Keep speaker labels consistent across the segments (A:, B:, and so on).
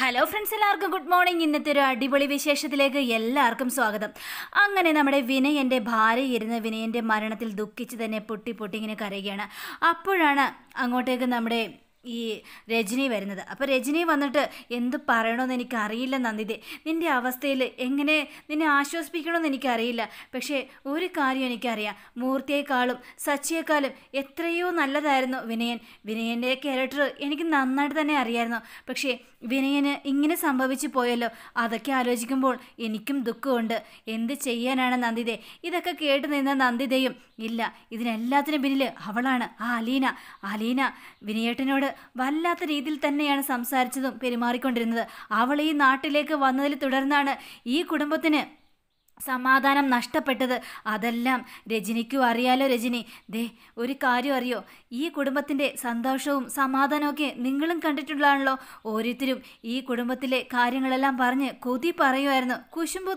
A: hello friends എല്ലാവർക്കും good morning ഇന്നത്തെ ഒരു അടിപൊളി വിശേഷത്തിലേക്ക് എല്ലാവർക്കും സ്വാഗതം അങ്ങനെ നമ്മുടെ വിനയൻ്റെ ഭാര്യ ഇരുന്ന് വിനയൻ്റെ മരണത്തിൽ ദുഃഖിച്ച് തന്നെ പൊട്ടി പൊട്ടി ഇങ്ങനെ കരയുകയാണ് അപ്പോഴാണ് അങ്ങോട്ടേക്ക് നമ്മുടെ ഈ രജനി വരുന്നത് അപ്പോൾ രജനി വന്നിട്ട് എന്ത് പറയണമെന്ന് എനിക്കറിയില്ല നന്ദിതെ നിൻ്റെ അവസ്ഥയിൽ എങ്ങനെ നിന്നെ ആശ്വസിപ്പിക്കണമെന്ന് എനിക്കറിയില്ല പക്ഷേ ഒരു കാര്യം എനിക്കറിയാം മൂർത്തിയേക്കാളും സച്ചിയേക്കാളും എത്രയോ നല്ലതായിരുന്നു വിനയൻ വിനയൻ്റെ ക്യാരക്ടർ എനിക്ക് നന്നായിട്ട് തന്നെ അറിയായിരുന്നു പക്ഷേ വിനയന് ഇങ്ങനെ സംഭവിച്ചു പോയല്ലോ അതൊക്കെ ആലോചിക്കുമ്പോൾ എനിക്കും ദുഃഖമുണ്ട് എന്ത് ചെയ്യാനാണ് നന്ദിതെ ഇതൊക്കെ കേട്ട് നിന്ന നന്ദിതയും ഇല്ല ഇതിനെല്ലാത്തിനും പിന്നിൽ അവളാണ് ആ അലീന അലീന വിനയേട്ടനോട് വല്ലാത്ത രീതിയിൽ തന്നെയാണ് സംസാരിച്ചതും പെരുമാറിക്കൊണ്ടിരുന്നത് അവൾ ഈ നാട്ടിലേക്ക് വന്നതിൽ തുടർന്നാണ് ഈ കുടുംബത്തിന് സമാധാനം നഷ്ടപ്പെട്ടത് അതെല്ലാം രജനിക്കും അറിയാലോ രജനി ദേ ഒരു കാര്യം അറിയോ ഈ കുടുംബത്തിൻ്റെ സന്തോഷവും സമാധാനമൊക്കെ നിങ്ങളും കണ്ടിട്ടുള്ളതാണല്ലോ ഓരോരുത്തരും ഈ കുടുംബത്തിലെ കാര്യങ്ങളെല്ലാം പറഞ്ഞ് കൊതി പറയുമായിരുന്നു കുശുമ്പ്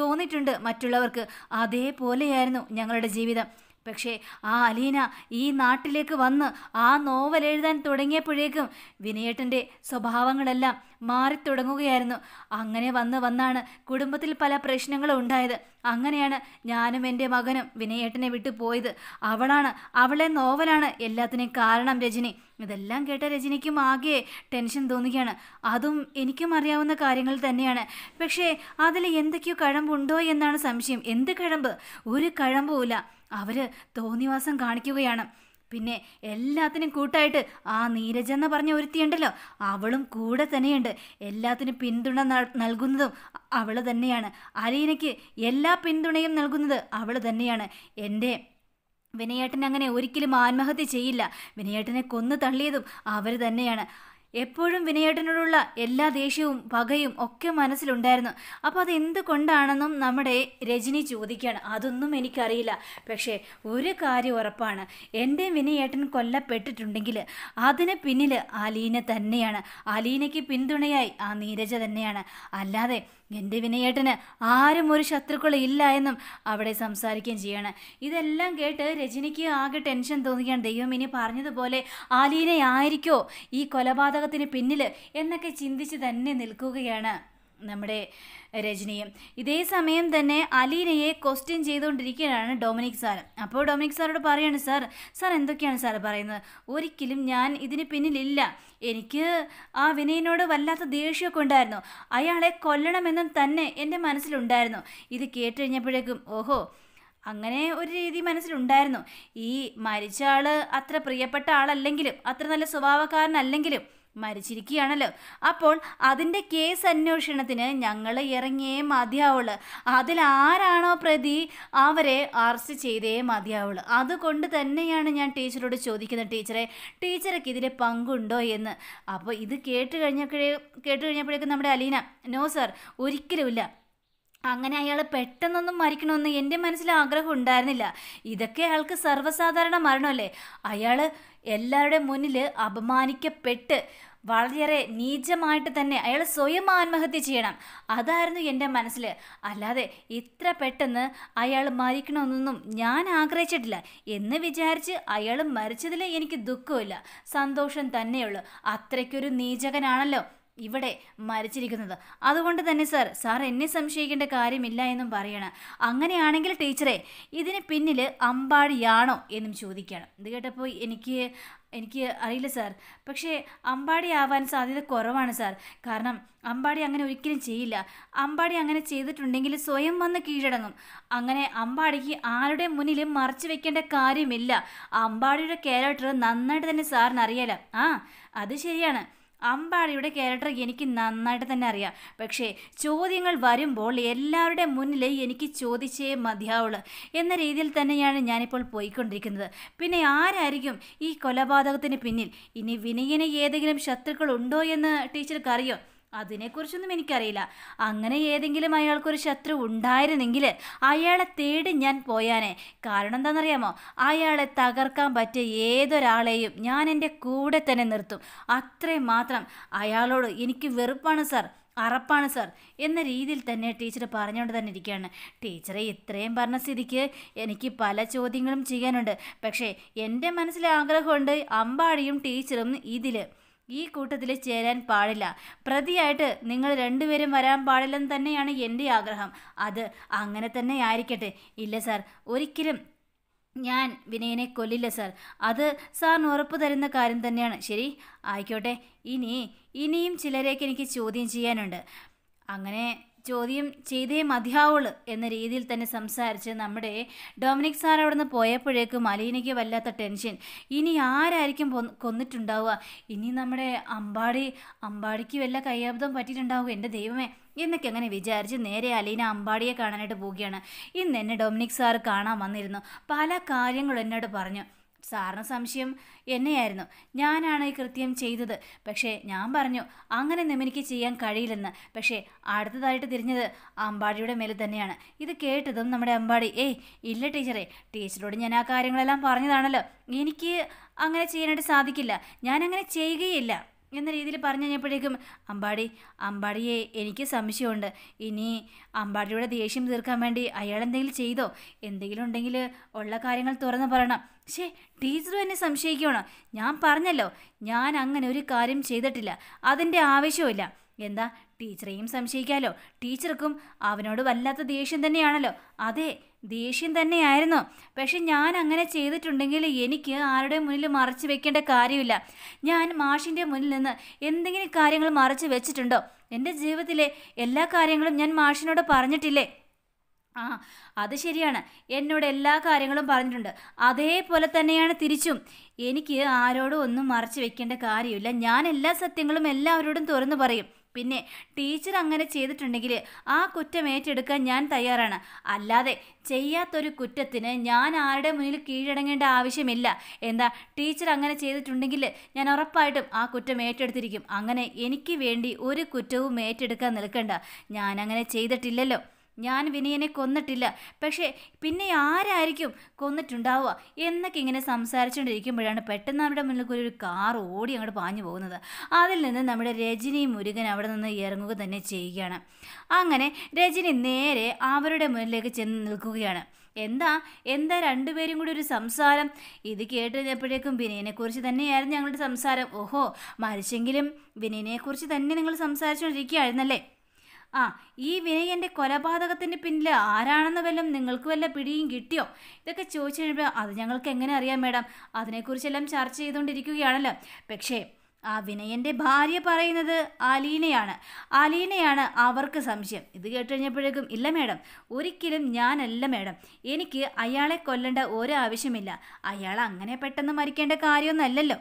A: തോന്നിയിട്ടുണ്ട് മറ്റുള്ളവർക്ക് അതേപോലെയായിരുന്നു ഞങ്ങളുടെ ജീവിതം പക്ഷേ ആ അലീന ഈ നാട്ടിലേക്ക് വന്ന് ആ നോവൽ എഴുതാൻ തുടങ്ങിയപ്പോഴേക്കും വിനയേട്ടൻ്റെ സ്വഭാവങ്ങളെല്ലാം മാറിത്തുടങ്ങുകയായിരുന്നു അങ്ങനെ വന്ന് വന്നാണ് കുടുംബത്തിൽ പല പ്രശ്നങ്ങളും ഉണ്ടായത് അങ്ങനെയാണ് ഞാനും എൻ്റെ മകനും വിനയേട്ടനെ വിട്ടു പോയത് അവളാണ് അവളെ നോവലാണ് എല്ലാത്തിനും കാരണം രജനി ഇതെല്ലാം കേട്ട രജനിക്കും ആകെ ടെൻഷൻ തോന്നുകയാണ് അതും എനിക്കും അറിയാവുന്ന കാര്യങ്ങൾ തന്നെയാണ് പക്ഷേ അതിൽ എന്തൊക്കെയോ കഴമ്പുണ്ടോ എന്നാണ് സംശയം എന്ത് കഴമ്പ് ഒരു കഴമ്പുമില്ല അവർ തോന്നിവാസം കാണിക്കുകയാണ് പിന്നെ എല്ലാത്തിനും കൂട്ടായിട്ട് ആ നീരജ എന്ന് പറഞ്ഞ ഒരുത്തിയുണ്ടല്ലോ അവളും കൂടെ തന്നെയുണ്ട് എല്ലാത്തിനും പിന്തുണ നൽകുന്നതും അവൾ തന്നെയാണ് അലീനയ്ക്ക് എല്ലാ പിന്തുണയും നൽകുന്നത് അവൾ തന്നെയാണ് എൻ്റെ വിനയേട്ടൻ അങ്ങനെ ഒരിക്കലും ആത്മഹത്യ ചെയ്യില്ല വിനയേട്ടനെ കൊന്നു തള്ളിയതും അവർ തന്നെയാണ് എപ്പോഴും വിനയേട്ടനോടുള്ള എല്ലാ ദേഷ്യവും പകയും ഒക്കെ മനസ്സിലുണ്ടായിരുന്നു അപ്പോൾ അത് എന്തുകൊണ്ടാണെന്നും നമ്മുടെ രജനി ചോദിക്കുകയാണ് അതൊന്നും എനിക്കറിയില്ല പക്ഷേ ഒരു കാര്യം ഉറപ്പാണ് എൻ്റെ വിനയേട്ടൻ കൊല്ലപ്പെട്ടിട്ടുണ്ടെങ്കിൽ അതിന് പിന്നിൽ അലീന തന്നെയാണ് അലീനയ്ക്ക് പിന്തുണയായി ആ നീരജ തന്നെയാണ് അല്ലാതെ എൻ്റെ വിനയേട്ടന് ആരും ഒരു ശത്രുക്കളില്ല എന്നും അവിടെ സംസാരിക്കുകയും ചെയ്യണം ഇതെല്ലാം കേട്ട് രജനിക്ക് ആകെ ടെൻഷൻ തോന്നുകയാണ് ദൈവം ഇനി പറഞ്ഞതുപോലെ ആലീനയായിരിക്കോ ഈ കൊലപാതകത്തിന് പിന്നിൽ എന്നൊക്കെ ചിന്തിച്ച് തന്നെ നിൽക്കുകയാണ് നമ്മുടെ രജനിയും ഇതേ സമയം തന്നെ അലീനയെ ക്വസ്റ്റ്യൻ ചെയ്തുകൊണ്ടിരിക്കുകയാണ് ഡൊമിനിക് സാർ അപ്പോൾ ഡൊമിനിക് സാറോട് പറയാണ് സാർ സാർ എന്തൊക്കെയാണ് സാർ പറയുന്നത് ഒരിക്കലും ഞാൻ ഇതിന് പിന്നിലില്ല എനിക്ക് ആ വിനയനോട് വല്ലാത്ത ദേഷ്യമൊക്കെ ഉണ്ടായിരുന്നു അയാളെ കൊല്ലണമെന്നും തന്നെ എൻ്റെ മനസ്സിലുണ്ടായിരുന്നു ഇത് കേട്ട് കഴിഞ്ഞപ്പോഴേക്കും ഓഹോ അങ്ങനെ ഒരു രീതി മനസ്സിലുണ്ടായിരുന്നു ഈ മരിച്ച ആൾ അത്ര പ്രിയപ്പെട്ട ആളല്ലെങ്കിലും അത്ര നല്ല സ്വഭാവക്കാരനല്ലെങ്കിലും മരിച്ചിരിക്കുകയാണല്ലോ അപ്പോൾ അതിൻ്റെ കേസ് അന്വേഷണത്തിന് ഞങ്ങൾ ഇറങ്ങിയേ അതിൽ അതിലാരാണോ പ്രതി അവരെ അറസ്റ്റ് ചെയ്തേ മതിയാവുള്ളൂ അതുകൊണ്ട് തന്നെയാണ് ഞാൻ ടീച്ചറോട് ചോദിക്കുന്നത് ടീച്ചറെ ടീച്ചർക്ക് ഇതിൽ പങ്കുണ്ടോ എന്ന് അപ്പോൾ ഇത് കേട്ട് കഴിഞ്ഞപ്പോഴേ കേട്ട് കഴിഞ്ഞപ്പോഴേക്കും നമ്മുടെ അലീന നോ സർ ഒരിക്കലുമില്ല അങ്ങനെ അയാൾ പെട്ടെന്നൊന്നും മരിക്കണമെന്ന് എൻ്റെ മനസ്സിൽ ആഗ്രഹം ഉണ്ടായിരുന്നില്ല ഇതൊക്കെ അയാൾക്ക് സർവ്വസാധാരണ മരണമല്ലേ അയാൾ എല്ലാവരുടെ മുന്നിൽ അപമാനിക്കപ്പെട്ട് വളരെയേറെ നീചമായിട്ട് തന്നെ അയാൾ സ്വയം ആത്മഹത്യ ചെയ്യണം അതായിരുന്നു എൻ്റെ മനസ്സിൽ അല്ലാതെ ഇത്ര പെട്ടെന്ന് അയാൾ മരിക്കണമെന്നൊന്നും ഞാൻ ആഗ്രഹിച്ചിട്ടില്ല എന്ന് വിചാരിച്ച് അയാൾ മരിച്ചതിൽ എനിക്ക് ദുഃഖമില്ല സന്തോഷം തന്നെയുള്ളൂ അത്രയ്ക്കൊരു നീചകനാണല്ലോ ഇവിടെ മരിച്ചിരിക്കുന്നത് അതുകൊണ്ട് തന്നെ സാർ സാർ എന്നെ സംശയിക്കേണ്ട കാര്യമില്ല എന്നും പറയണം അങ്ങനെയാണെങ്കിൽ ടീച്ചറെ ഇതിന് പിന്നിൽ അമ്പാടിയാണോ എന്നും ചോദിക്കണം ഇത് കേട്ടപ്പോൾ എനിക്ക് എനിക്ക് അറിയില്ല സാർ പക്ഷേ അമ്പാടി ആവാൻ സാധ്യത കുറവാണ് സാർ കാരണം അമ്പാടി അങ്ങനെ ഒരിക്കലും ചെയ്യില്ല അമ്പാടി അങ്ങനെ ചെയ്തിട്ടുണ്ടെങ്കിൽ സ്വയം വന്ന് കീഴടങ്ങും അങ്ങനെ അമ്പാടിക്ക് ആരുടെ മുന്നിലും മറച്ചു വെക്കേണ്ട കാര്യമില്ല അമ്പാടിയുടെ ക്യാരക്ടർ നന്നായിട്ട് തന്നെ സാറിന് അറിയാലോ ആ അത് ശരിയാണ് അമ്പാടിയുടെ ക്യാരക്ടർ എനിക്ക് നന്നായിട്ട് തന്നെ അറിയാം പക്ഷേ ചോദ്യങ്ങൾ വരുമ്പോൾ എല്ലാവരുടെ മുന്നിൽ എനിക്ക് ചോദിച്ചേ മതിയാവുള്ളൂ എന്ന രീതിയിൽ തന്നെയാണ് ഞാനിപ്പോൾ പോയിക്കൊണ്ടിരിക്കുന്നത് പിന്നെ ആരായിരിക്കും ഈ കൊലപാതകത്തിന് പിന്നിൽ ഇനി വിനയന ഏതെങ്കിലും ശത്രുക്കൾ ഉണ്ടോ എന്ന് ടീച്ചർക്ക് അറിയോ അതിനെക്കുറിച്ചൊന്നും എനിക്കറിയില്ല അങ്ങനെ ഏതെങ്കിലും അയാൾക്കൊരു ശത്രു ഉണ്ടായിരുന്നെങ്കിൽ അയാളെ തേടി ഞാൻ പോയാനെ കാരണം എന്താണെന്നറിയാമോ അയാളെ തകർക്കാൻ പറ്റിയ ഏതൊരാളെയും ഞാൻ എൻ്റെ കൂടെ തന്നെ നിർത്തും അത്രയും മാത്രം അയാളോട് എനിക്ക് വെറുപ്പാണ് സാർ അറപ്പാണ് സാർ എന്ന രീതിയിൽ തന്നെ ടീച്ചർ പറഞ്ഞുകൊണ്ട് തന്നെ ഇരിക്കുകയാണ് ടീച്ചറെ ഇത്രയും പറഞ്ഞ സ്ഥിതിക്ക് എനിക്ക് പല ചോദ്യങ്ങളും ചെയ്യാനുണ്ട് പക്ഷേ എൻ്റെ മനസ്സിലെ ആഗ്രഹമുണ്ട് അമ്പാടിയും ടീച്ചറും ഇതിൽ ഈ കൂട്ടത്തിൽ ചേരാൻ പാടില്ല പ്രതിയായിട്ട് നിങ്ങൾ രണ്ടുപേരും വരാൻ പാടില്ലെന്ന് തന്നെയാണ് എൻ്റെ ആഗ്രഹം അത് അങ്ങനെ തന്നെ ആയിരിക്കട്ടെ ഇല്ല സാർ ഒരിക്കലും ഞാൻ വിനയനെ കൊല്ലില്ല സാർ അത് സാറിന് ഉറപ്പ് തരുന്ന കാര്യം തന്നെയാണ് ശരി ആയിക്കോട്ടെ ഇനി ഇനിയും ചിലരെയൊക്കെ എനിക്ക് ചോദ്യം ചെയ്യാനുണ്ട് അങ്ങനെ ചോദ്യം ചെയ്തേ മതിയാവുള്ളൂ എന്ന രീതിയിൽ തന്നെ സംസാരിച്ച് നമ്മുടെ ഡൊമിനിക് സാർ അവിടെ നിന്ന് പോയപ്പോഴേക്കും അലീനയ്ക്ക് വല്ലാത്ത ടെൻഷൻ ഇനി ആരായിരിക്കും കൊന്നിട്ടുണ്ടാവുക ഇനി നമ്മുടെ അമ്പാടി അമ്പാടിക്ക് വല്ല കയ്യാബ്ദം പറ്റിയിട്ടുണ്ടാവുക എൻ്റെ ദൈവമേ എന്നൊക്കെ അങ്ങനെ വിചാരിച്ച് നേരെ അലീന അമ്പാടിയെ കാണാനായിട്ട് പോവുകയാണ് ഇന്ന് എന്നെ ഡൊമിനിക് സാർ കാണാൻ വന്നിരുന്നു പല കാര്യങ്ങളും എന്നോട് പറഞ്ഞു സാറിന് സംശയം എന്നെയായിരുന്നു ഞാനാണ് ഈ കൃത്യം ചെയ്തത് പക്ഷേ ഞാൻ പറഞ്ഞു അങ്ങനെ നിമിനിക്ക് ചെയ്യാൻ കഴിയില്ലെന്ന് പക്ഷേ അടുത്തതായിട്ട് തിരിഞ്ഞത് അമ്പാടിയുടെ മേലെ തന്നെയാണ് ഇത് കേട്ടതും നമ്മുടെ അമ്പാടി ഏയ് ഇല്ല ടീച്ചറെ ടീച്ചറോട് ഞാൻ ആ കാര്യങ്ങളെല്ലാം പറഞ്ഞതാണല്ലോ എനിക്ക് അങ്ങനെ ചെയ്യാനായിട്ട് സാധിക്കില്ല ഞാനങ്ങനെ ചെയ്യുകയില്ല എന്ന രീതിയിൽ പറഞ്ഞു കഴിഞ്ഞപ്പോഴേക്കും അമ്പാടി അമ്പാടിയെ എനിക്ക് സംശയമുണ്ട് ഇനി അമ്പാടിയുടെ ദേഷ്യം തീർക്കാൻ വേണ്ടി അയാൾ എന്തെങ്കിലും ചെയ്തോ എന്തെങ്കിലും ഉണ്ടെങ്കിൽ ഉള്ള കാര്യങ്ങൾ തുറന്നു പറയണം ഷേ ടീച്ചറും എന്നെ സംശയിക്കണോ ഞാൻ പറഞ്ഞല്ലോ ഞാൻ അങ്ങനെ ഒരു കാര്യം ചെയ്തിട്ടില്ല അതിൻ്റെ ആവശ്യമില്ല എന്താ ടീച്ചറേയും സംശയിക്കാലോ ടീച്ചർക്കും അവനോട് വല്ലാത്ത ദേഷ്യം തന്നെയാണല്ലോ അതെ ദേഷ്യം തന്നെയായിരുന്നു പക്ഷെ ഞാൻ അങ്ങനെ ചെയ്തിട്ടുണ്ടെങ്കിൽ എനിക്ക് ആരുടെ മുന്നിൽ മറച്ചു വെക്കേണ്ട കാര്യമില്ല ഞാൻ മാഷിൻ്റെ മുന്നിൽ നിന്ന് എന്തെങ്കിലും കാര്യങ്ങൾ മറച്ചു വെച്ചിട്ടുണ്ടോ എൻ്റെ ജീവിതത്തിലെ എല്ലാ കാര്യങ്ങളും ഞാൻ മാഷിനോട് പറഞ്ഞിട്ടില്ലേ ആ അത് ശരിയാണ് എന്നോട് എല്ലാ കാര്യങ്ങളും പറഞ്ഞിട്ടുണ്ട് അതേപോലെ തന്നെയാണ് തിരിച്ചും എനിക്ക് ആരോടും ഒന്നും മറച്ചു വെക്കേണ്ട കാര്യമില്ല ഞാൻ എല്ലാ സത്യങ്ങളും എല്ലാവരോടും തുറന്നു പറയും പിന്നെ ടീച്ചർ അങ്ങനെ ചെയ്തിട്ടുണ്ടെങ്കിൽ ആ കുറ്റം ഏറ്റെടുക്കാൻ ഞാൻ തയ്യാറാണ് അല്ലാതെ ചെയ്യാത്തൊരു കുറ്റത്തിന് ഞാൻ ആരുടെ മുന്നിൽ കീഴടങ്ങേണ്ട ആവശ്യമില്ല എന്താ ടീച്ചർ അങ്ങനെ ചെയ്തിട്ടുണ്ടെങ്കിൽ ഞാൻ ഉറപ്പായിട്ടും ആ കുറ്റം ഏറ്റെടുത്തിരിക്കും അങ്ങനെ എനിക്ക് വേണ്ടി ഒരു കുറ്റവും ഏറ്റെടുക്കാൻ നിൽക്കണ്ട ഞാൻ അങ്ങനെ ചെയ്തിട്ടില്ലല്ലോ ഞാൻ വിനയനെ കൊന്നിട്ടില്ല പക്ഷേ പിന്നെ ആരായിരിക്കും കൊന്നിട്ടുണ്ടാവുക എന്നൊക്കെ ഇങ്ങനെ സംസാരിച്ചുകൊണ്ടിരിക്കുമ്പോഴാണ് പെട്ടെന്ന് അവിടെ മുന്നിൽ ഒരു കാർ ഓടി അങ്ങോട്ട് പാഞ്ഞു പോകുന്നത് അതിൽ നിന്ന് നമ്മുടെ രജനി മുരുകൻ അവിടെ നിന്ന് ഇറങ്ങുക തന്നെ ചെയ്യുകയാണ് അങ്ങനെ രജനി നേരെ അവരുടെ മുന്നിലേക്ക് ചെന്ന് നിൽക്കുകയാണ് എന്താ എന്താ രണ്ടുപേരും കൂടി ഒരു സംസാരം ഇത് കേട്ടിരുന്നപ്പോഴേക്കും വിനയനെക്കുറിച്ച് തന്നെയായിരുന്നു ഞങ്ങളുടെ സംസാരം ഓഹോ മരിച്ചെങ്കിലും വിനയനെക്കുറിച്ച് തന്നെ നിങ്ങൾ സംസാരിച്ചുകൊണ്ടിരിക്കുകയായിരുന്നല്ലേ ആ ഈ വിനയൻ്റെ കൊലപാതകത്തിന് പിന്നിൽ ആരാണെന്ന് വല്ലതും നിങ്ങൾക്ക് വല്ല പിടിയും കിട്ടിയോ ഇതൊക്കെ ചോദിച്ചു കഴിയുമ്പോൾ അത് ഞങ്ങൾക്ക് എങ്ങനെ അറിയാം മേഡം അതിനെക്കുറിച്ചെല്ലാം ചർച്ച ചെയ്തുകൊണ്ടിരിക്കുകയാണല്ലോ പക്ഷേ ആ വിനയൻ്റെ ഭാര്യ പറയുന്നത് അലീനയാണ് അലീനയാണ് അവർക്ക് സംശയം ഇത് കേട്ടുകഴിഞ്ഞപ്പോഴേക്കും ഇല്ല മേഡം ഒരിക്കലും ഞാനല്ല മേഡം എനിക്ക് അയാളെ കൊല്ലേണ്ട ഒരാവശ്യമില്ല അയാൾ അങ്ങനെ പെട്ടെന്ന് മരിക്കേണ്ട കാര്യമൊന്നുമല്ലല്ലോ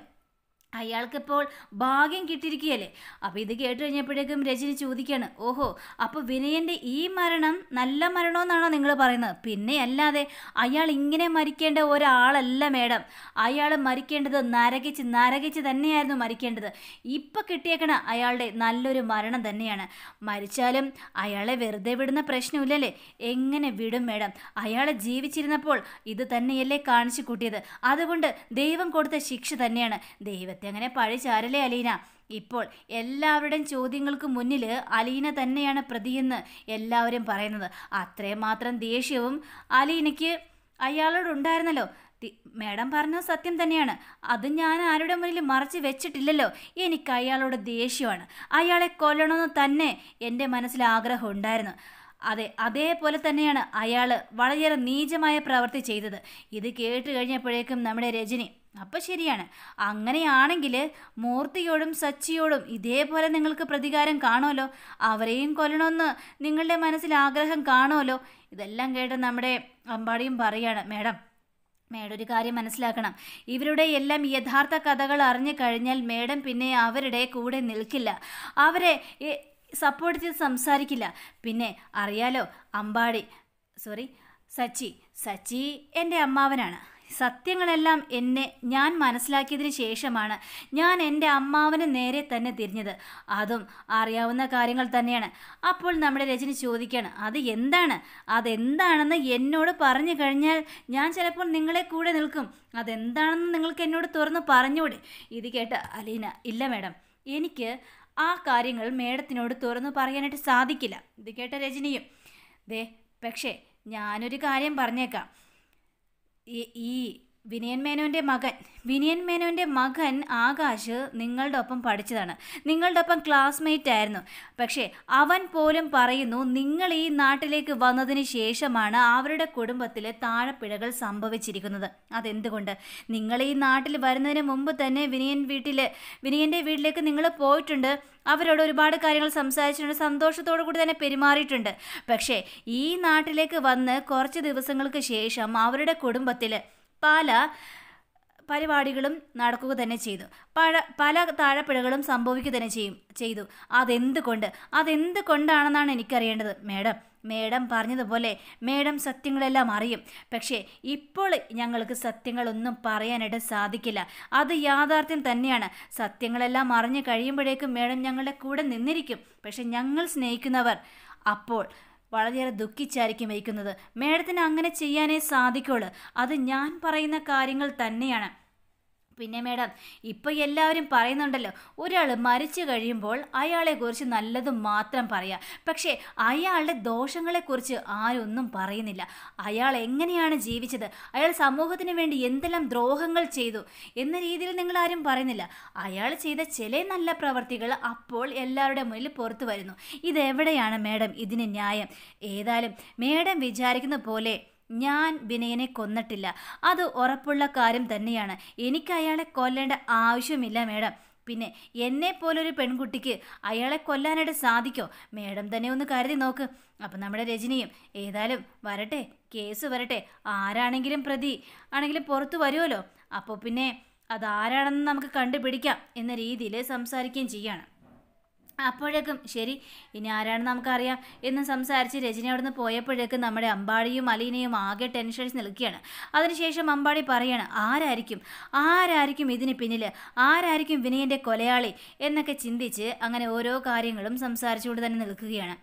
A: അയാൾക്കിപ്പോൾ ഭാഗ്യം കിട്ടിയിരിക്കുകയല്ലേ അപ്പോൾ ഇത് കേട്ട് കഴിഞ്ഞപ്പോഴേക്കും രജനി ചോദിക്കുകയാണ് ഓഹോ അപ്പോൾ വിനയൻ്റെ ഈ മരണം നല്ല മരണമെന്നാണോ നിങ്ങൾ പറയുന്നത് പിന്നെ അല്ലാതെ അയാൾ ഇങ്ങനെ മരിക്കേണ്ട ഒരാളല്ല മേഡം അയാൾ മരിക്കേണ്ടത് നരകിച്ച് നരകിച്ച് തന്നെയായിരുന്നു മരിക്കേണ്ടത് ഇപ്പോൾ കിട്ടിയേക്കണ അയാളുടെ നല്ലൊരു മരണം തന്നെയാണ് മരിച്ചാലും അയാളെ വെറുതെ വിടുന്ന പ്രശ്നമില്ലല്ലേ എങ്ങനെ വിടും മേഡം അയാളെ ജീവിച്ചിരുന്നപ്പോൾ ഇത് തന്നെയല്ലേ കാണിച്ചു കൂട്ടിയത് അതുകൊണ്ട് ദൈവം കൊടുത്ത ശിക്ഷ തന്നെയാണ് ദൈവത്തെ അങ്ങനെ പഴിചാരലേ അലീന ഇപ്പോൾ എല്ലാവരുടെയും ചോദ്യങ്ങൾക്ക് മുന്നിൽ അലീന തന്നെയാണ് പ്രതിയെന്ന് എല്ലാവരും പറയുന്നത് മാത്രം ദേഷ്യവും അലീനയ്ക്ക് അയാളോടുണ്ടായിരുന്നല്ലോ മേഡം പറഞ്ഞത് സത്യം തന്നെയാണ് അത് ഞാൻ ആരുടെ മുന്നിൽ മറച്ചു വെച്ചിട്ടില്ലല്ലോ എനിക്ക് അയാളോട് ദേഷ്യമാണ് അയാളെ കൊല്ലണമെന്ന് തന്നെ എൻ്റെ മനസ്സിൽ ആഗ്രഹം ഉണ്ടായിരുന്നു അതെ അതേപോലെ തന്നെയാണ് അയാൾ വളരെയേറെ നീചമായ പ്രവൃത്തി ചെയ്തത് ഇത് കേട്ട് കഴിഞ്ഞപ്പോഴേക്കും നമ്മുടെ രജനി അപ്പം ശരിയാണ് അങ്ങനെയാണെങ്കിൽ മൂർത്തിയോടും സച്ചിയോടും ഇതേപോലെ നിങ്ങൾക്ക് പ്രതികാരം കാണുമല്ലോ അവരെയും കൊല്ലണമെന്ന് നിങ്ങളുടെ മനസ്സിൽ ആഗ്രഹം കാണുമല്ലോ ഇതെല്ലാം കേട്ട് നമ്മുടെ അമ്പാടിയും പറയാണ് മേഡം മേഡം ഒരു കാര്യം മനസ്സിലാക്കണം ഇവരുടെ എല്ലാം യഥാർത്ഥ കഥകൾ അറിഞ്ഞു കഴിഞ്ഞാൽ മേഡം പിന്നെ അവരുടെ കൂടെ നിൽക്കില്ല അവരെ സപ്പോർട്ട് ചെയ്ത് സംസാരിക്കില്ല പിന്നെ അറിയാലോ അമ്പാടി സോറി സച്ചി സച്ചി എൻ്റെ അമ്മാവനാണ് സത്യങ്ങളെല്ലാം എന്നെ ഞാൻ മനസ്സിലാക്കിയതിന് ശേഷമാണ് ഞാൻ എൻ്റെ അമ്മാവന് നേരെ തന്നെ തിരിഞ്ഞത് അതും അറിയാവുന്ന കാര്യങ്ങൾ തന്നെയാണ് അപ്പോൾ നമ്മുടെ രചന ചോദിക്കുകയാണ് അത് എന്താണ് അതെന്താണെന്ന് എന്നോട് പറഞ്ഞു കഴിഞ്ഞാൽ ഞാൻ ചിലപ്പോൾ നിങ്ങളെ കൂടെ നിൽക്കും അതെന്താണെന്ന് നിങ്ങൾക്ക് എന്നോട് തുറന്ന് പറഞ്ഞൂടെ ഇത് കേട്ട് അലീന ഇല്ല മേഡം എനിക്ക് ആ കാര്യങ്ങൾ മേഡത്തിനോട് തുറന്നു പറയാനായിട്ട് സാധിക്കില്ല ഇത് കേട്ട രജനിയും ദേ പക്ഷേ ഞാനൊരു കാര്യം പറഞ്ഞേക്കാം 一、一。വിനയൻ മേനോൻ്റെ മകൻ വിനയൻ മേനോൻ്റെ മകൻ ആകാശ് നിങ്ങളുടെ ഒപ്പം പഠിച്ചതാണ് നിങ്ങളുടെ ഒപ്പം ക്ലാസ്മേറ്റ് ആയിരുന്നു പക്ഷേ അവൻ പോലും പറയുന്നു നിങ്ങൾ ഈ നാട്ടിലേക്ക് വന്നതിന് ശേഷമാണ് അവരുടെ കുടുംബത്തിലെ താഴെപ്പിഴകൾ സംഭവിച്ചിരിക്കുന്നത് അതെന്തുകൊണ്ട് നിങ്ങൾ ഈ നാട്ടിൽ വരുന്നതിന് മുമ്പ് തന്നെ വിനയൻ വീട്ടിൽ വിനയൻ്റെ വീട്ടിലേക്ക് നിങ്ങൾ പോയിട്ടുണ്ട് അവരോട് ഒരുപാട് കാര്യങ്ങൾ സംസാരിച്ചിട്ടുണ്ട് സന്തോഷത്തോടു കൂടി തന്നെ പെരുമാറിയിട്ടുണ്ട് പക്ഷേ ഈ നാട്ടിലേക്ക് വന്ന് കുറച്ച് ദിവസങ്ങൾക്ക് ശേഷം അവരുടെ കുടുംബത്തിൽ പല പരിപാടികളും നടക്കുക തന്നെ ചെയ്തു പഴ പല താഴെപ്പിഴകളും സംഭവിക്കുക തന്നെ ചെയ്യും ചെയ്തു അതെന്തുകൊണ്ട് അതെന്തുകൊണ്ടാണെന്നാണ് എനിക്കറിയേണ്ടത് മേഡം മേഡം പറഞ്ഞതുപോലെ മേഡം സത്യങ്ങളെല്ലാം അറിയും പക്ഷേ ഇപ്പോൾ ഞങ്ങൾക്ക് സത്യങ്ങളൊന്നും പറയാനായിട്ട് സാധിക്കില്ല അത് യാഥാർത്ഥ്യം തന്നെയാണ് സത്യങ്ങളെല്ലാം അറിഞ്ഞു കഴിയുമ്പോഴേക്കും മേഡം ഞങ്ങളുടെ കൂടെ നിന്നിരിക്കും പക്ഷെ ഞങ്ങൾ സ്നേഹിക്കുന്നവർ അപ്പോൾ വളരെയേറെ ദുഃഖിച്ചായിരിക്കും വയ്ക്കുന്നത് മേഡത്തിന് അങ്ങനെ ചെയ്യാനേ സാധിക്കുള്ളൂ അത് ഞാൻ പറയുന്ന കാര്യങ്ങൾ തന്നെയാണ് പിന്നെ മേഡം ഇപ്പം എല്ലാവരും പറയുന്നുണ്ടല്ലോ ഒരാൾ മരിച്ചു കഴിയുമ്പോൾ അയാളെക്കുറിച്ച് നല്ലത് മാത്രം പറയാം പക്ഷേ അയാളുടെ ദോഷങ്ങളെക്കുറിച്ച് ആരൊന്നും പറയുന്നില്ല അയാൾ എങ്ങനെയാണ് ജീവിച്ചത് അയാൾ സമൂഹത്തിന് വേണ്ടി എന്തെല്ലാം ദ്രോഹങ്ങൾ ചെയ്തു എന്ന രീതിയിൽ നിങ്ങൾ ആരും പറയുന്നില്ല അയാൾ ചെയ്ത ചില നല്ല പ്രവർത്തികൾ അപ്പോൾ എല്ലാവരുടെ മുന്നിൽ പുറത്തു വരുന്നു ഇതെവിടെയാണ് മേഡം ഇതിന് ന്യായം ഏതായാലും മേഡം വിചാരിക്കുന്ന പോലെ ഞാൻ വിനയനെ കൊന്നിട്ടില്ല അത് ഉറപ്പുള്ള കാര്യം തന്നെയാണ് എനിക്ക് അയാളെ കൊല്ലേണ്ട ആവശ്യമില്ല മേഡം പിന്നെ എന്നെ പോലൊരു പെൺകുട്ടിക്ക് അയാളെ കൊല്ലാനായിട്ട് സാധിക്കോ മേഡം തന്നെ ഒന്ന് കരുതി നോക്ക് അപ്പം നമ്മുടെ രജനിയും ഏതായാലും വരട്ടെ കേസ് വരട്ടെ ആരാണെങ്കിലും പ്രതി ആണെങ്കിലും പുറത്തു വരുമല്ലോ അപ്പോൾ പിന്നെ അതാരാണെന്ന് നമുക്ക് കണ്ടുപിടിക്കാം എന്ന രീതിയിൽ സംസാരിക്കുകയും ചെയ്യണം അപ്പോഴേക്കും ശരി ഇനി ആരാണെന്ന് നമുക്കറിയാം എന്ന് സംസാരിച്ച് രജനി അവിടുന്ന് പോയപ്പോഴേക്കും നമ്മുടെ അമ്പാടിയും അലീനയും ആകെ ടെൻഷൻസ് നിൽക്കുകയാണ് അതിനുശേഷം അമ്പാടി പറയാണ് ആരായിരിക്കും ആരായിരിക്കും ഇതിന് പിന്നിൽ ആരായിരിക്കും വിനയൻ്റെ കൊലയാളി എന്നൊക്കെ ചിന്തിച്ച് അങ്ങനെ ഓരോ കാര്യങ്ങളും സംസാരിച്ചുകൊണ്ട് തന്നെ നിൽക്കുകയാണ്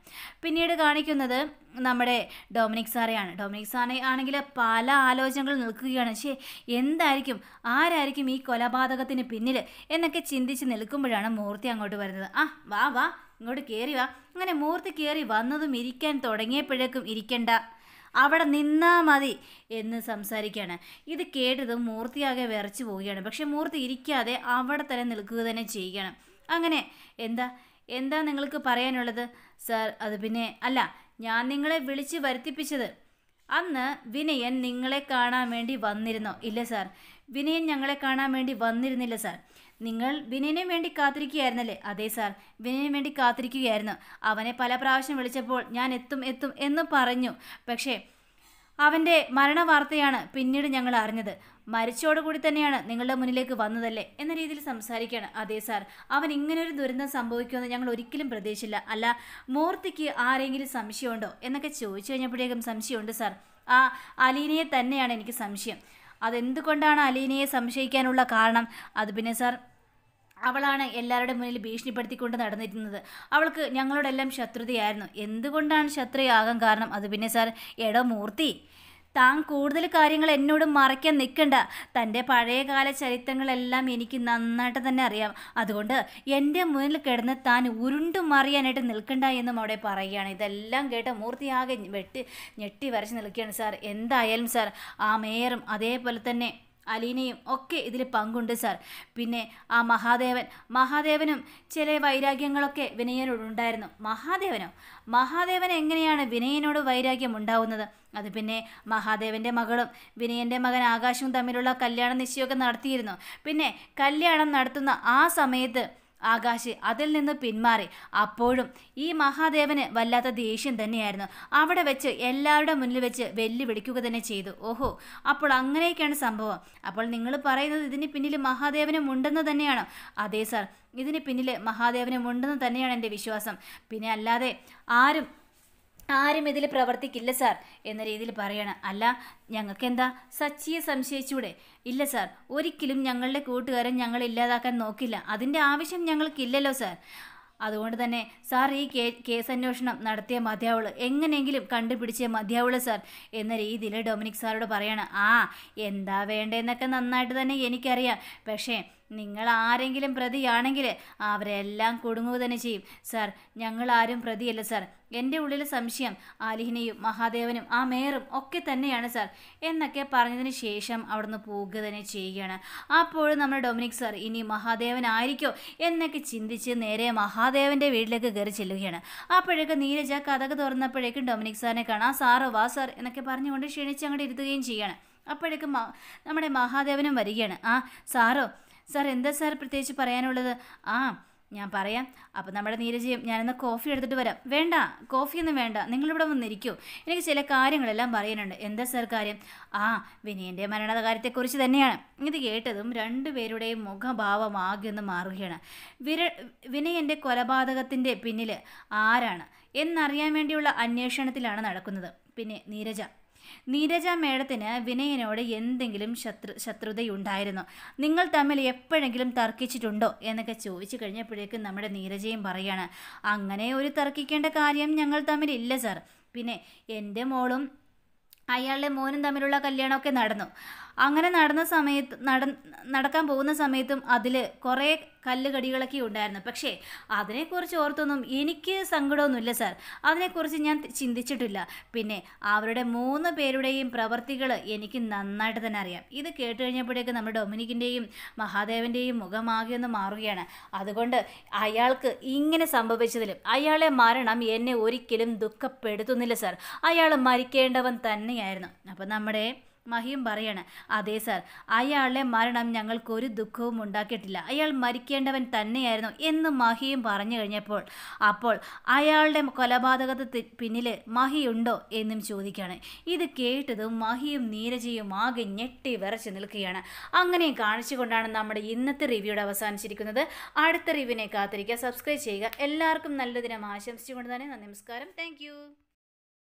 A: പിന്നീട് കാണിക്കുന്നത് നമ്മുടെ ഡൊമിനിക് സാറേയാണ് ഡൊമിനിക് സാറെ ആണെങ്കിൽ പല ആലോചനകൾ നിൽക്കുകയാണ് പക്ഷേ എന്തായിരിക്കും ആരായിരിക്കും ഈ കൊലപാതകത്തിന് പിന്നിൽ എന്നൊക്കെ ചിന്തിച്ച് നിൽക്കുമ്പോഴാണ് മൂർത്തി അങ്ങോട്ട് വരുന്നത് ആ വാ വാ ഇങ്ങോട്ട് കയറി വാ അങ്ങനെ മൂർത്തി കയറി വന്നതും ഇരിക്കാൻ തുടങ്ങിയപ്പോഴേക്കും ഇരിക്കണ്ട അവിടെ നിന്നാ മതി എന്ന് സംസാരിക്കുകയാണ് ഇത് കേട്ടത് മൂർത്തിയാകെ വിറച്ചു പോവുകയാണ് പക്ഷെ മൂർത്തി ഇരിക്കാതെ അവിടെ തന്നെ നിൽക്കുക തന്നെ ചെയ്യുകയാണ് അങ്ങനെ എന്താ എന്താ നിങ്ങൾക്ക് പറയാനുള്ളത് സാർ അത് പിന്നെ അല്ല ഞാൻ നിങ്ങളെ വിളിച്ച് വരുത്തിപ്പിച്ചത് അന്ന് വിനയൻ നിങ്ങളെ കാണാൻ വേണ്ടി വന്നിരുന്നോ ഇല്ല സാർ വിനയൻ ഞങ്ങളെ കാണാൻ വേണ്ടി വന്നിരുന്നില്ല സാർ നിങ്ങൾ വിനയനെ വേണ്ടി കാത്തിരിക്കുകയായിരുന്നല്ലേ അതെ സാർ വിനയന് വേണ്ടി കാത്തിരിക്കുകയായിരുന്നു അവനെ പല പ്രാവശ്യം വിളിച്ചപ്പോൾ ഞാൻ എത്തും എത്തും എന്ന് പറഞ്ഞു പക്ഷേ അവൻ്റെ മരണവാർത്തയാണ് പിന്നീട് ഞങ്ങൾ അറിഞ്ഞത് മരിച്ചോടുകൂടി തന്നെയാണ് നിങ്ങളുടെ മുന്നിലേക്ക് വന്നതല്ലേ എന്ന രീതിയിൽ സംസാരിക്കുകയാണ് അതെ സാർ അവൻ ഇങ്ങനെ ഒരു ദുരന്തം സംഭവിക്കുമെന്ന് ഞങ്ങൾ ഒരിക്കലും പ്രതീക്ഷിച്ചില്ല അല്ല മൂർത്തിക്ക് ആരെങ്കിലും സംശയമുണ്ടോ എന്നൊക്കെ ചോദിച്ചു കഴിഞ്ഞപ്പോഴേക്കും സംശയമുണ്ട് സാർ ആ അലീനയെ തന്നെയാണ് എനിക്ക് സംശയം അതെന്തുകൊണ്ടാണ് അലീനയെ സംശയിക്കാനുള്ള കാരണം അത് പിന്നെ സാർ അവളാണ് എല്ലാവരുടെ മുന്നിൽ ഭീഷണിപ്പെടുത്തിക്കൊണ്ട് നടന്നിരുന്നത് അവൾക്ക് ഞങ്ങളോടെല്ലാം ശത്രുതയായിരുന്നു എന്തുകൊണ്ടാണ് ശത്രുയാകാൻ കാരണം അത് പിന്നെ സാർ എടോ മൂർത്തി താൻ കൂടുതൽ കാര്യങ്ങൾ എന്നോട് മറയ്ക്കാൻ നിൽക്കണ്ട തൻ്റെ പഴയകാല ചരിത്രങ്ങളെല്ലാം എനിക്ക് നന്നായിട്ട് തന്നെ അറിയാം അതുകൊണ്ട് എൻ്റെ മുന്നിൽ കിടന്ന് താൻ ഉരുണ്ടു മറിയാനായിട്ട് നിൽക്കണ്ട എന്നും അവിടെ പറയുകയാണ് ഇതെല്ലാം കേട്ട മൂർത്തിയാകെ വെട്ടി ഞെട്ടി വരച്ച് നിൽക്കുകയാണ് സാർ എന്തായാലും സാർ ആ മേയറും അതേപോലെ തന്നെ അലീനയും ഒക്കെ ഇതിൽ പങ്കുണ്ട് സാർ പിന്നെ ആ മഹാദേവൻ മഹാദേവനും ചില വൈരാഗ്യങ്ങളൊക്കെ വിനയനോടുണ്ടായിരുന്നു മഹാദേവനോ മഹാദേവൻ എങ്ങനെയാണ് വിനയനോട് വൈരാഗ്യം ഉണ്ടാവുന്നത് അത് പിന്നെ മഹാദേവൻ്റെ മകളും വിനയൻ്റെ മകൻ ആകാശവും തമ്മിലുള്ള കല്യാണ നിശ്ചയമൊക്കെ നടത്തിയിരുന്നു പിന്നെ കല്യാണം നടത്തുന്ന ആ സമയത്ത് ആകാശ് അതിൽ നിന്ന് പിന്മാറി അപ്പോഴും ഈ മഹാദേവന് വല്ലാത്ത ദേഷ്യം തന്നെയായിരുന്നു അവിടെ വെച്ച് എല്ലാവരുടെ മുന്നിൽ വെച്ച് വെല്ലുവിളിക്കുക തന്നെ ചെയ്തു ഓഹോ അപ്പോൾ അങ്ങനെയൊക്കെയാണ് സംഭവം അപ്പോൾ നിങ്ങൾ പറയുന്നത് ഇതിന് പിന്നിൽ മഹാദേവനും ഉണ്ടെന്ന് തന്നെയാണ് അതെ സാർ ഇതിന് പിന്നിൽ മഹാദേവനും ഉണ്ടെന്ന് തന്നെയാണ് എൻ്റെ വിശ്വാസം പിന്നെ അല്ലാതെ ആരും ആരും ഇതിൽ പ്രവർത്തിക്കില്ല സാർ എന്ന രീതിയിൽ പറയണം അല്ല ഞങ്ങൾക്ക് എന്താ സച്ചിയെ സംശയിച്ചൂടെ ഇല്ല സാർ ഒരിക്കലും ഞങ്ങളുടെ കൂട്ടുകാരൻ ഞങ്ങൾ ഇല്ലാതാക്കാൻ നോക്കില്ല അതിൻ്റെ ആവശ്യം ഞങ്ങൾക്കില്ലല്ലോ സാർ അതുകൊണ്ട് തന്നെ സാർ ഈ കേ കേസ് അന്വേഷണം നടത്തിയ മതിയാവുള് എങ്ങനെയെങ്കിലും കണ്ടുപിടിച്ചേ മതിയാവുള് സാർ എന്ന രീതിയിൽ ഡൊമിനിക് സാറോട് പറയണം ആ എന്താ വേണ്ടതെന്നൊക്കെ നന്നായിട്ട് തന്നെ എനിക്കറിയാം പക്ഷേ നിങ്ങൾ ആരെങ്കിലും പ്രതിയാണെങ്കിൽ അവരെല്ലാം കുടുങ്ങുക തന്നെ ചെയ്യും സാർ ഞങ്ങൾ ആരും പ്രതിയല്ല സാർ എൻ്റെ ഉള്ളിലെ സംശയം ആലിഹിനെയും മഹാദേവനും ആ മേറും ഒക്കെ തന്നെയാണ് സാർ എന്നൊക്കെ പറഞ്ഞതിന് ശേഷം അവിടുന്ന് പോകുക തന്നെ ചെയ്യുകയാണ് അപ്പോഴും നമ്മുടെ ഡൊമിനിക് സാർ ഇനി മഹാദേവൻ ആയിരിക്കോ എന്നൊക്കെ ചിന്തിച്ച് നേരെ മഹാദേവൻ്റെ വീട്ടിലേക്ക് കയറി ചെല്ലുകയാണ് അപ്പോഴേക്ക് നീരജ കഥക തുറന്നപ്പോഴേക്കും ഡൊമിനിക് സാറിനെ കാണാം സാറോ വാ സാർ എന്നൊക്കെ പറഞ്ഞുകൊണ്ട് ക്ഷണിച്ച് അങ്ങോട്ട് ഇരുത്തുകയും ചെയ്യുകയാണ് അപ്പോഴേക്കും നമ്മുടെ മഹാദേവനും വരികയാണ് ആ സാറോ സാർ എന്താ സാർ പ്രത്യേകിച്ച് പറയാനുള്ളത് ആ ഞാൻ പറയാം അപ്പം നമ്മുടെ നീരജയും ഞാനിന്ന് കോഫി എടുത്തിട്ട് വരാം വേണ്ട കോഫിയൊന്നും വേണ്ട നിങ്ങളിവിടെ വന്നിരിക്കൂ എനിക്ക് ചില കാര്യങ്ങളെല്ലാം പറയാനുണ്ട് എന്താ സാർ കാര്യം ആ വിനയൻ്റെ മരണകാര്യത്തെക്കുറിച്ച് കാര്യത്തെക്കുറിച്ച് തന്നെയാണ് ഇത് കേട്ടതും രണ്ടുപേരുടെയും മുഖഭാവം ആകെ ഒന്ന് മാറുകയാണ് വിര വിനയൻ്റെ കൊലപാതകത്തിൻ്റെ പിന്നിൽ ആരാണ് എന്നറിയാൻ വേണ്ടിയുള്ള അന്വേഷണത്തിലാണ് നടക്കുന്നത് പിന്നെ നീരജ നീരജ മേഡത്തിന് വിനയനോട് എന്തെങ്കിലും ശത്രു ശത്രുതയുണ്ടായിരുന്നു നിങ്ങൾ തമ്മിൽ എപ്പോഴെങ്കിലും തർക്കിച്ചിട്ടുണ്ടോ എന്നൊക്കെ ചോദിച്ചു കഴിഞ്ഞപ്പോഴേക്കും നമ്മുടെ നീരജയും പറയാണ് അങ്ങനെ ഒരു തർക്കിക്കേണ്ട കാര്യം ഞങ്ങൾ തമ്മിലില്ല സാർ പിന്നെ എൻ്റെ മോളും അയാളുടെ മോനും തമ്മിലുള്ള കല്യാണമൊക്കെ നടന്നു അങ്ങനെ നടന്ന സമയത്ത് നട നടക്കാൻ പോകുന്ന സമയത്തും അതിൽ കുറേ കല്ലുകടികളൊക്കെ ഉണ്ടായിരുന്നു പക്ഷേ അതിനെക്കുറിച്ച് ഓർത്തൊന്നും എനിക്ക് സങ്കടമൊന്നുമില്ല സാർ അതിനെക്കുറിച്ച് ഞാൻ ചിന്തിച്ചിട്ടില്ല പിന്നെ അവരുടെ മൂന്ന് പേരുടെയും പ്രവർത്തികൾ എനിക്ക് നന്നായിട്ട് തന്നെ അറിയാം ഇത് കേട്ട് കഴിഞ്ഞപ്പോഴേക്ക് നമ്മുടെ ഡൊമിനിക്കിൻ്റെയും മഹാദേവൻ്റെയും മുഖമാകെ ഒന്ന് മാറുകയാണ് അതുകൊണ്ട് അയാൾക്ക് ഇങ്ങനെ സംഭവിച്ചതിലും അയാളെ മരണം എന്നെ ഒരിക്കലും ദുഃഖപ്പെടുത്തുന്നില്ല സാർ അയാൾ മരിക്കേണ്ടവൻ തന്നെയായിരുന്നു അപ്പം നമ്മുടെ മഹിയും പറയാണ് അതെ സാർ അയാളുടെ മരണം ഞങ്ങൾക്ക് ഒരു ദുഃഖവും ഉണ്ടാക്കിയിട്ടില്ല അയാൾ മരിക്കേണ്ടവൻ തന്നെയായിരുന്നു എന്ന് മഹിയും പറഞ്ഞു കഴിഞ്ഞപ്പോൾ അപ്പോൾ അയാളുടെ കൊലപാതകത്തിന് പിന്നിൽ മഹിയുണ്ടോ എന്നും ചോദിക്കുകയാണ് ഇത് കേട്ടതും മഹിയും നീരജയും ആകെ ഞെട്ടി വിറച്ച് നിൽക്കുകയാണ് അങ്ങനെ കാണിച്ചുകൊണ്ടാണ് നമ്മുടെ ഇന്നത്തെ റിവ്യൂടെ അവസാനിച്ചിരിക്കുന്നത് അടുത്ത റിവ്യൂവിനെ കാത്തിരിക്കുക സബ്സ്ക്രൈബ് ചെയ്യുക എല്ലാവർക്കും നല്ല ദിനം ആശംസിച്ചുകൊണ്ട് തന്നെ നമസ്കാരം താങ്ക്